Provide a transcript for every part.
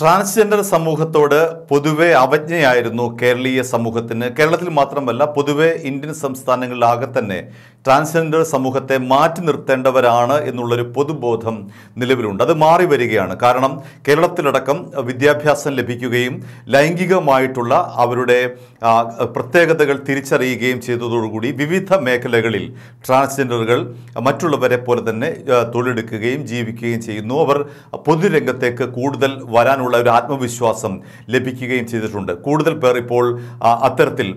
transgender സമൂഹത്തോട് പൊതുവെ അവജ്ഞയായിരുന്നു കേരളീയ സമൂഹത്തിന് കേരളത്തിൽ മാത്രമല്ല പൊതുവെ ഇന്ത്യൻ സംസ്ഥാനങ്ങളിലാകെ തന്നെ ട്രാൻസ്ജെൻഡർ സമൂഹത്തെ മാറ്റി നിർത്തേണ്ടവരാണ് എന്നുള്ളൊരു പൊതുബോധം നിലവിലുണ്ട് അത് മാറി വരികയാണ് കാരണം കേരളത്തിലടക്കം വിദ്യാഭ്യാസം ലഭിക്കുകയും ലൈംഗികമായിട്ടുള്ള അവരുടെ പ്രത്യേകതകൾ തിരിച്ചറിയുകയും ചെയ്തതോടുകൂടി വിവിധ മേഖലകളിൽ ട്രാൻസ്ജെൻഡറുകൾ മറ്റുള്ളവരെ പോലെ തന്നെ തൊഴിലെടുക്കുകയും ജീവിക്കുകയും ചെയ്യുന്നു അവർ പൊതുരംഗത്തേക്ക് കൂടുതൽ വരാനുള്ള ഒരു ആത്മവിശ്വാസം ലഭിക്കുകയും ചെയ്തിട്ടുണ്ട് കൂടുതൽ പേർ ഇപ്പോൾ അത്തരത്തിൽ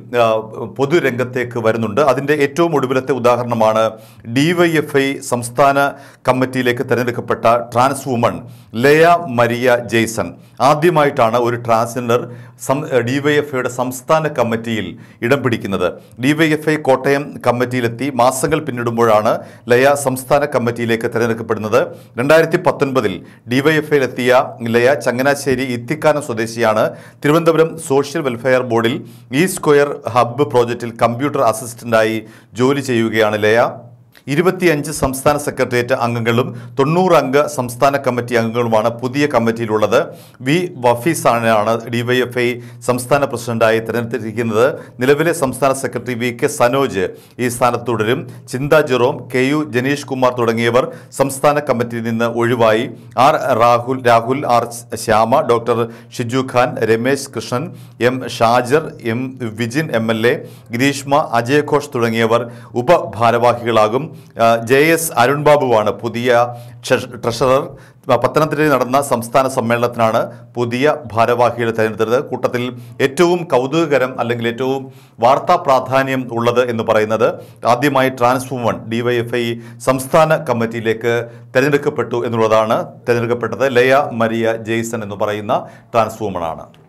പൊതുരംഗത്തേക്ക് വരുന്നുണ്ട് അതിൻ്റെ ഏറ്റവും ഒടുവിലത്തെ ഉദാഹരണം ഉദാഹരണമാണ് ഡിവൈഎഫ്ഐ സംസ്ഥാന കമ്മിറ്റിയിലേക്ക് തിരഞ്ഞെടുക്കപ്പെട്ട ട്രാൻസ് വുമൺ ലയ മരിയ ജെയ്സൺ ആദ്യമായിട്ടാണ് ഒരു ട്രാൻസ്ജെൻഡർ ഡിവൈഎഫ്ഐയുടെ സംസ്ഥാന കമ്മിറ്റിയിൽ ഇടം പിടിക്കുന്നത് ഡിവൈഎഫ്ഐ കോട്ടയം കമ്മിറ്റിയിലെത്തി മാസങ്ങൾ പിന്നിടുമ്പോഴാണ് ലയ സംസ്ഥാന കമ്മിറ്റിയിലേക്ക് തിരഞ്ഞെടുക്കപ്പെടുന്നത് രണ്ടായിരത്തി പത്തൊൻപതിൽ ഡിവൈഎഫ്ഐയിലെത്തിയ ലയ ചങ്ങനാശ്ശേരി ഇത്തിക്കാനം സ്വദേശിയാണ് തിരുവനന്തപുരം സോഷ്യൽ വെൽഫെയർ ബോർഡിൽ ഈ സ്ക്വയർ ഹബ്ബ് പ്രോജക്റ്റിൽ കമ്പ്യൂട്ടർ അസിസ്റ്റന്റായി ജോലി ചെയ്യുകയാണ് ശരിയാണ് ലയ ഇരുപത്തിയഞ്ച് സംസ്ഥാന സെക്രട്ടേറിയറ്റ് അംഗങ്ങളും തൊണ്ണൂറ് അംഗ സംസ്ഥാന കമ്മിറ്റി അംഗങ്ങളുമാണ് പുതിയ കമ്മിറ്റിയിലുള്ളത് വി വഫീസാണ് ഡിവൈഎഫ്ഐ സംസ്ഥാന പ്രസിഡന്റായി തെരഞ്ഞെടുത്തിരിക്കുന്നത് നിലവിലെ സംസ്ഥാന സെക്രട്ടറി വി കെ സനോജ് ഈ സ്ഥാനത്ത് തുടരും ചിന്ത ജെറോം കെ യു ജനീഷ് കുമാർ തുടങ്ങിയവർ സംസ്ഥാന കമ്മിറ്റിയിൽ നിന്ന് ഒഴിവായി R Rahul Rahul R Shyama doctor Shiju Khan Ramesh Krishnan M Shajar M Vijin M L A Gireeshma അജയഘോഷ് തുടങ്ങിയവർ ഉപഭാരവാഹികളാകും ജെ എസ് അരുൺബാബുവാണ് പുതിയ ട്രഷറർ പത്തനംതിട്ടയിൽ നടന്ന സംസ്ഥാന സമ്മേളനത്തിനാണ് പുതിയ ഭാരവാഹികളെ തിരഞ്ഞെടുത്തത് കൂട്ടത്തിൽ ഏറ്റവും കൗതുകകരം അല്ലെങ്കിൽ ഏറ്റവും വാർത്താ പ്രാധാന്യം ഉള്ളത് എന്ന് പറയുന്നത് ആദ്യമായി ട്രാൻസ്ഫോമൺ ഡിവൈഎഫ്ഐ സംസ്ഥാന കമ്മിറ്റിയിലേക്ക് തിരഞ്ഞെടുക്കപ്പെട്ടു എന്നുള്ളതാണ് തിരഞ്ഞെടുക്കപ്പെട്ടത് ലയ മരിയ ജെയ്സൺ എന്ന് പറയുന്ന ട്രാൻസ്ഫോമണാണ്